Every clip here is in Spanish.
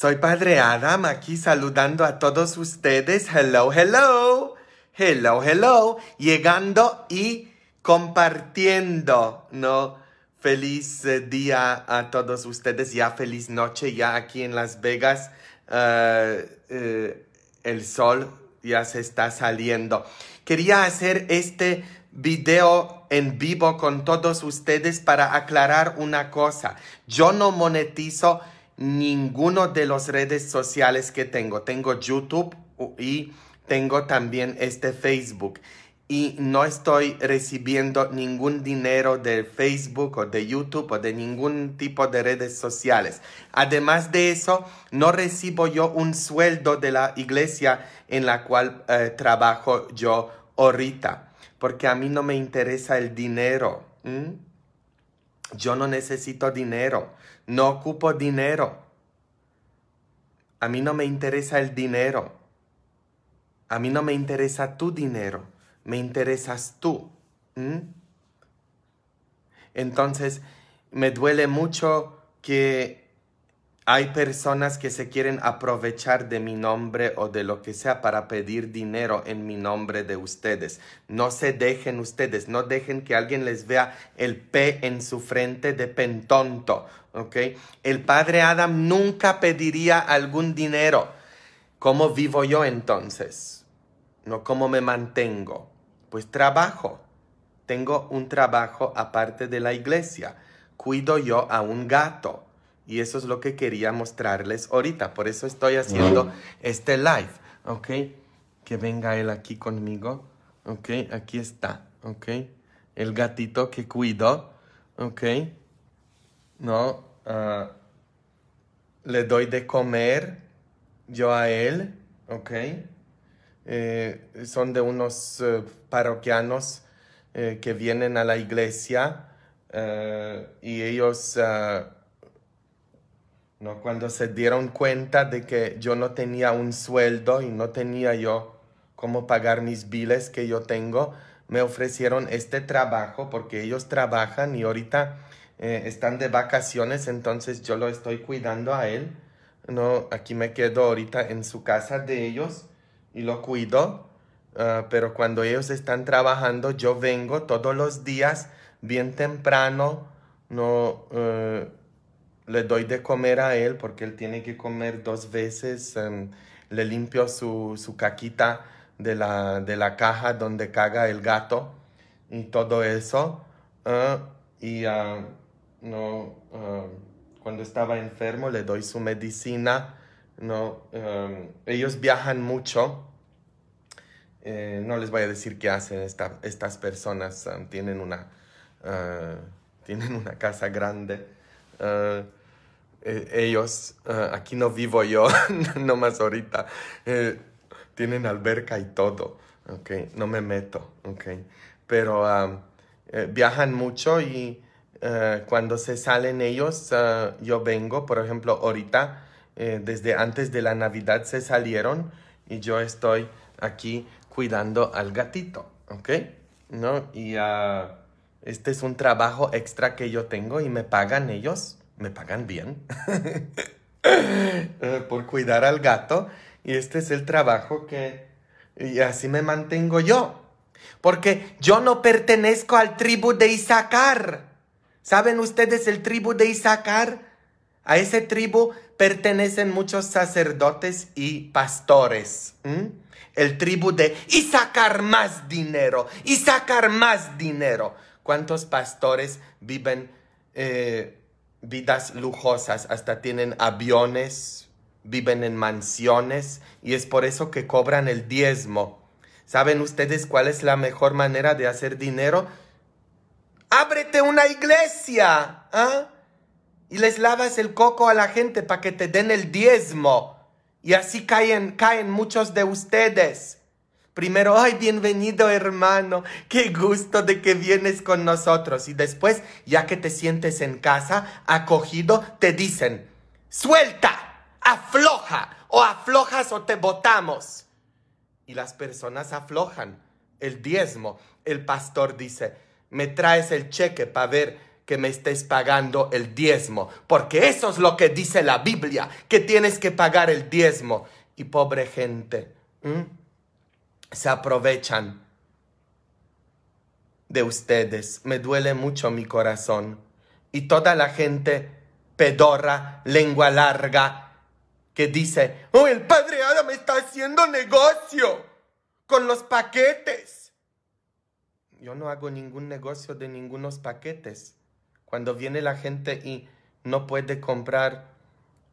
Soy Padre Adam aquí saludando a todos ustedes. Hello, hello. Hello, hello. Llegando y compartiendo, ¿no? Feliz eh, día a todos ustedes. Ya feliz noche, ya aquí en Las Vegas. Eh, eh, el sol ya se está saliendo. Quería hacer este video en vivo con todos ustedes para aclarar una cosa. Yo no monetizo ninguno de las redes sociales que tengo. Tengo YouTube y tengo también este Facebook. Y no estoy recibiendo ningún dinero de Facebook o de YouTube o de ningún tipo de redes sociales. Además de eso, no recibo yo un sueldo de la iglesia en la cual eh, trabajo yo ahorita, porque a mí no me interesa el dinero. Yo no necesito dinero, no ocupo dinero. A mí no me interesa el dinero. A mí no me interesa tu dinero, me interesas tú. Entonces, me duele mucho que hay personas que se quieren aprovechar de mi nombre o de lo que sea para pedir dinero en mi nombre de ustedes. No se dejen ustedes, no dejen que alguien les vea el P en su frente de pentonto, ¿ok? El padre Adam nunca pediría algún dinero. ¿Cómo vivo yo entonces? ¿No cómo me mantengo? Pues trabajo. Tengo un trabajo aparte de la iglesia. Cuido yo a un gato y eso es lo que quería mostrarles ahorita. Por eso estoy haciendo este live. ¿Ok? Que venga él aquí conmigo. ¿Ok? Aquí está. ¿Ok? El gatito que cuido. ¿Ok? No. Ah, le doy de comer yo a él. ¿Ok? Eh, son de unos eh, parroquianos eh, que vienen a la iglesia. y ellos ah, cuando se dieron cuenta de que yo no tenía un sueldo y no tenía yo cómo pagar mis biles que yo tengo, me ofrecieron este trabajo porque ellos trabajan y ahorita eh, están de vacaciones, entonces yo lo estoy cuidando a él. No, aquí me quedo ahorita en su casa de ellos y lo cuido, ah, pero cuando ellos están trabajando yo vengo todos los días bien temprano, no eh, le doy de comer a él porque él tiene que comer dos veces. Em, le limpio su, su caquita de la, caja donde caga el gato y todo eso. Ah, y ah, no, ah, cuando estaba enfermo le doy su medicina. No, em, ellos viajan mucho. Eh, no les voy a decir qué hacen estas personas. Em, tienen, una, tienen una casa grande. Eh, ellos, ah, aquí no vivo yo, nomás ahorita, eh, tienen alberca y todo, ¿ok? No me meto, ¿ok? Pero ah, eh, viajan mucho y cuando se salen ellos, ah, yo vengo, por ejemplo, ahorita, desde antes de la Navidad se salieron y yo estoy aquí cuidando al gatito, ¿ok? ¿No? Y este es un trabajo extra que yo tengo y me pagan ellos me pagan bien eh, por cuidar al gato y este es el trabajo que y así me mantengo yo. Porque yo no pertenezco al tribu de Isaacar. ¿Saben ustedes el tribu de Isaacar? A ese tribu pertenecen muchos sacerdotes y pastores. El tribu de Isaacar más dinero, sacar más dinero. ¿Cuántos pastores viven eh, vidas lujosas, hasta tienen aviones, viven en mansiones y es por eso que cobran el diezmo. ¿Saben ustedes cuál es la mejor manera de hacer dinero? Ábrete una iglesia ¿Ah? y les lavas el coco a la gente para que te den el diezmo. Y así caen, caen muchos de ustedes. Primero, ay, bienvenido hermano, qué gusto de que vienes con nosotros. Y después, ya que te sientes en casa, acogido, te dicen, suelta, afloja, o aflojas o te botamos. Y las personas aflojan el diezmo. El pastor dice, me traes el cheque para ver que me estés pagando el diezmo, porque eso es lo que dice la Biblia, que tienes que pagar el diezmo. Y pobre gente se aprovechan de ustedes. Me duele mucho mi corazón. Y toda la gente pedorra, lengua larga, que dice, oh, el padre me está haciendo negocio con los paquetes. Yo no hago ningún negocio de ningunos paquetes. Cuando viene la gente y no puede comprar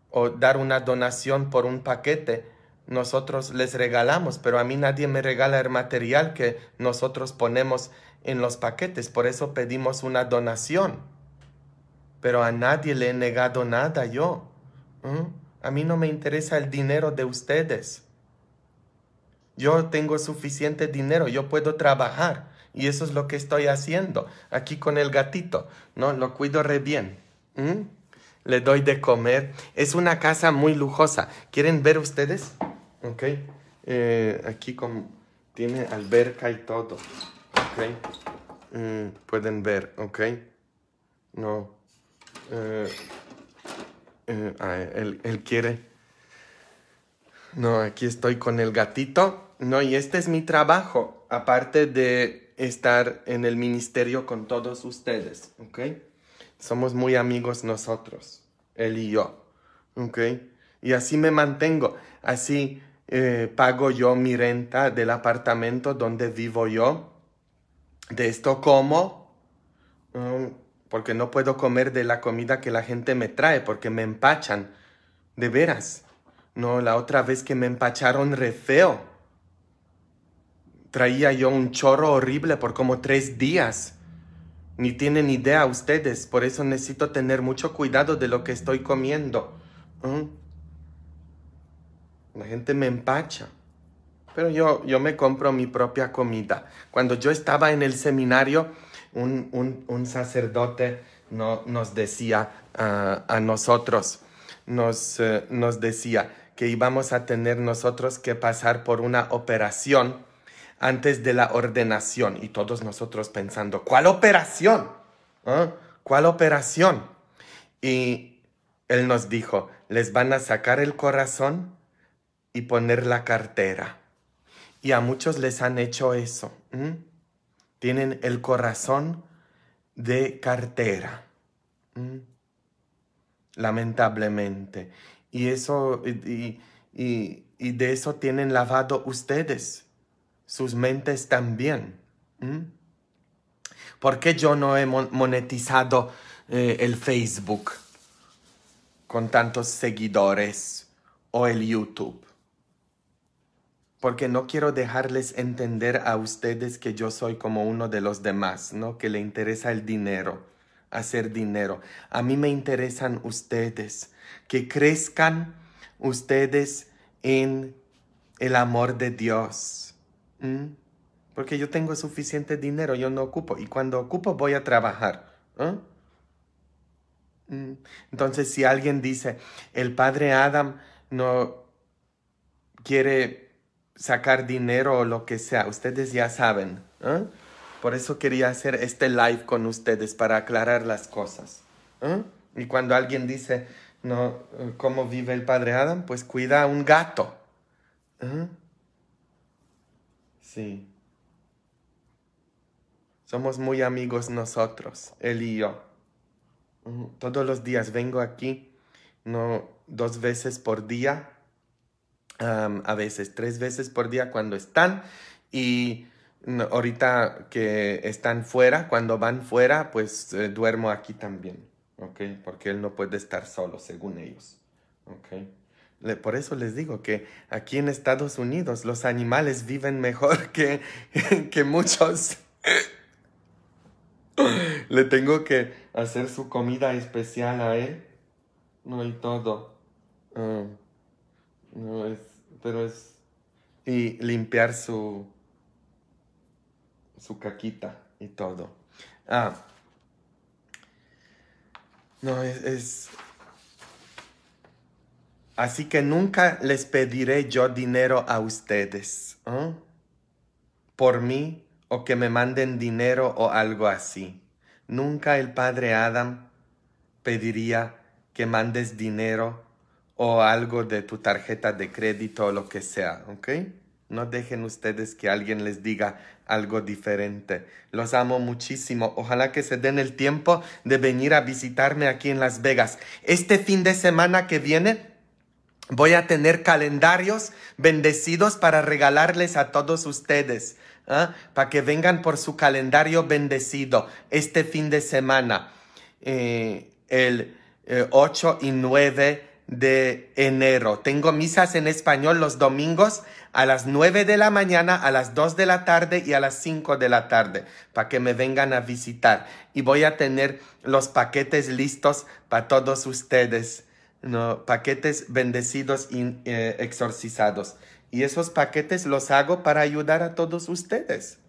o dar una donación por un paquete, nosotros les regalamos, pero a mí nadie me regala el material que nosotros ponemos en los paquetes, por eso pedimos una donación. Pero a nadie le he negado nada yo. A mí no me interesa el dinero de ustedes. Yo tengo suficiente dinero, yo puedo trabajar y eso es lo que estoy haciendo aquí con el gatito, ¿no? Lo cuido re bien. Le doy de comer. Es una casa muy lujosa. ¿Quieren ver ustedes? Ok. Eh, aquí como tiene alberca y todo. Ok. Mm, pueden ver, ok. No. Eh, eh, él, él quiere. No, aquí estoy con el gatito. No, y este es mi trabajo. Aparte de estar en el ministerio con todos ustedes, ¿ok? Somos muy amigos nosotros, él y yo, ¿ok? Y así me mantengo, así eh, pago yo mi renta del apartamento donde vivo yo. De esto como, mm, porque no puedo comer de la comida que la gente me trae, porque me empachan. De veras. No, la otra vez que me empacharon re feo. Traía yo un chorro horrible por como tres días. Ni tienen idea ustedes, por eso necesito tener mucho cuidado de lo que estoy comiendo. Mm. La gente me empacha. Pero yo, yo me compro mi propia comida. Cuando yo estaba en el seminario, un, sacerdote no, nos decía ah, a nosotros, nos, eh, nos decía que íbamos a tener nosotros que pasar por una operación antes de la ordenación. Y todos nosotros pensando, ¿cuál operación? ¿Ah? ¿Cuál operación? Y él nos dijo, les van a sacar el corazón, y poner la cartera. Y a muchos les han hecho eso. Tienen el corazón de cartera. Lamentablemente. Y eso, y, de eso tienen lavado ustedes, sus mentes también. ¿Por qué yo no he monetizado eh, el Facebook con tantos seguidores o el YouTube? porque no quiero dejarles entender a ustedes que yo soy como uno de los demás, ¿no? Que le interesa el dinero, hacer dinero. A mí me interesan ustedes, que crezcan ustedes en el amor de Dios. Porque yo tengo suficiente dinero, yo no ocupo. Y cuando ocupo voy a trabajar. Entonces, si alguien dice, el padre Adam no quiere sacar dinero o lo que sea. Ustedes ya saben. ¿eh? Por eso quería hacer este live con ustedes para aclarar las cosas. ¿eh? Y cuando alguien dice, no, eh, ¿cómo vive el padre Adam? Pues cuida a un gato. Sí. Somos muy amigos nosotros, él y yo. Todos los días vengo aquí, no dos veces por día, a veces tres veces por día cuando están y ahorita que están fuera, cuando van fuera, pues eh, duermo aquí también, ¿ok? Porque él no puede estar solo, según ellos, ¿ok? por eso les digo que aquí en Estados Unidos los animales viven mejor que, que muchos. Le tengo que hacer su comida especial a él, no y todo. Ah, no, es, pero es... Y limpiar su... su caquita y todo. Ah. No, es, Así que nunca les pediré yo dinero a ustedes. ¿ah? Por mí o que me manden dinero o algo así. Nunca el padre Adam pediría que mandes dinero o algo de tu tarjeta de crédito o lo que sea, ¿ok? No dejen ustedes que alguien les diga algo diferente. Los amo muchísimo. Ojalá que se den el tiempo de venir a visitarme aquí en Las Vegas. Este fin de semana que viene voy a tener calendarios bendecidos para regalarles a todos ustedes, ¿ah? para que vengan por su calendario bendecido este fin de semana, eh, el 8 eh, y 9 de enero. Tengo misas en español los domingos a las 9 de la mañana, a las 2 de la tarde y a las 5 de la tarde para que me vengan a visitar. Y voy a tener los paquetes listos para todos ustedes. Paquetes bendecidos y eh, exorcizados. Y esos paquetes los hago para ayudar a todos ustedes.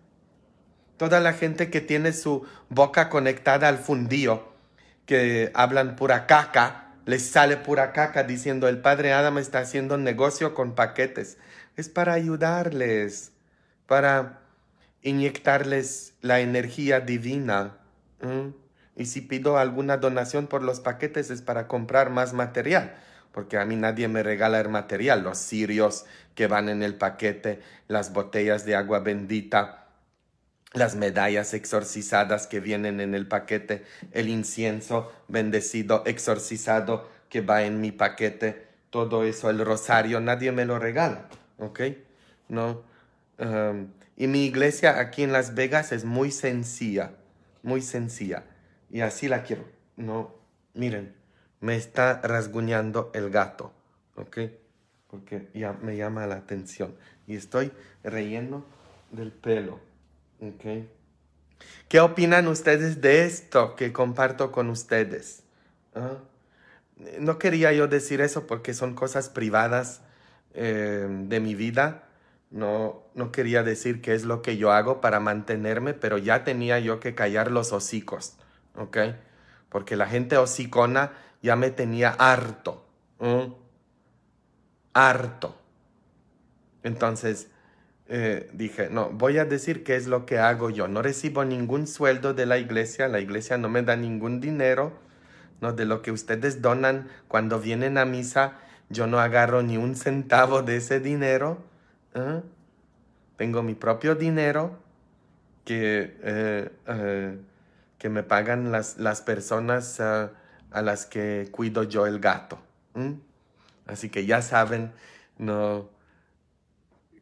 Toda la gente que tiene su boca conectada al fundío, que hablan pura caca, les sale pura caca diciendo el padre Adam está haciendo negocio con paquetes. Es para ayudarles, para inyectarles la energía divina. Y si pido alguna donación por los paquetes es para comprar más material, porque a mí nadie me regala el material, los cirios que van en el paquete, las botellas de agua bendita, las medallas exorcizadas que vienen en el paquete, el incienso bendecido, exorcizado que va en mi paquete, todo eso, el rosario, nadie me lo regala, ¿ok? No. y mi iglesia aquí en Las Vegas es muy sencilla, muy sencilla. Y así la quiero. No, miren, me está rasguñando el gato, ¿ok? Porque ya me llama la atención. Y estoy relleno del pelo. Okay. ¿Qué opinan ustedes de esto que comparto con ustedes? Ah, no quería yo decir eso porque son cosas privadas eh, de mi vida. No, no quería decir qué es lo que yo hago para mantenerme, pero ya tenía yo que callar los hocicos, Porque la gente hocicona ya me tenía harto, harto. Entonces, eh, dije, no, voy a decir qué es lo que hago yo. No recibo ningún sueldo de la iglesia, la iglesia no me da ningún dinero, no de lo que ustedes donan cuando vienen a misa, yo no agarro ni un centavo de ese dinero. ¿eh? Tengo mi propio dinero que, eh, que me pagan las, personas a las que cuido yo el gato. Así que ya saben, no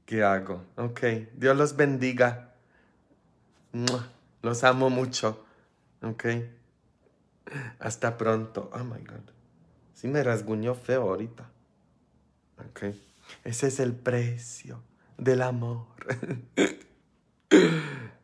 ¿Qué hago. Ok, Dios los bendiga. Los amo mucho. Ok. Hasta pronto. Oh my God. Sí me rasguñó feo ahorita. Ok. Ese es el precio del amor.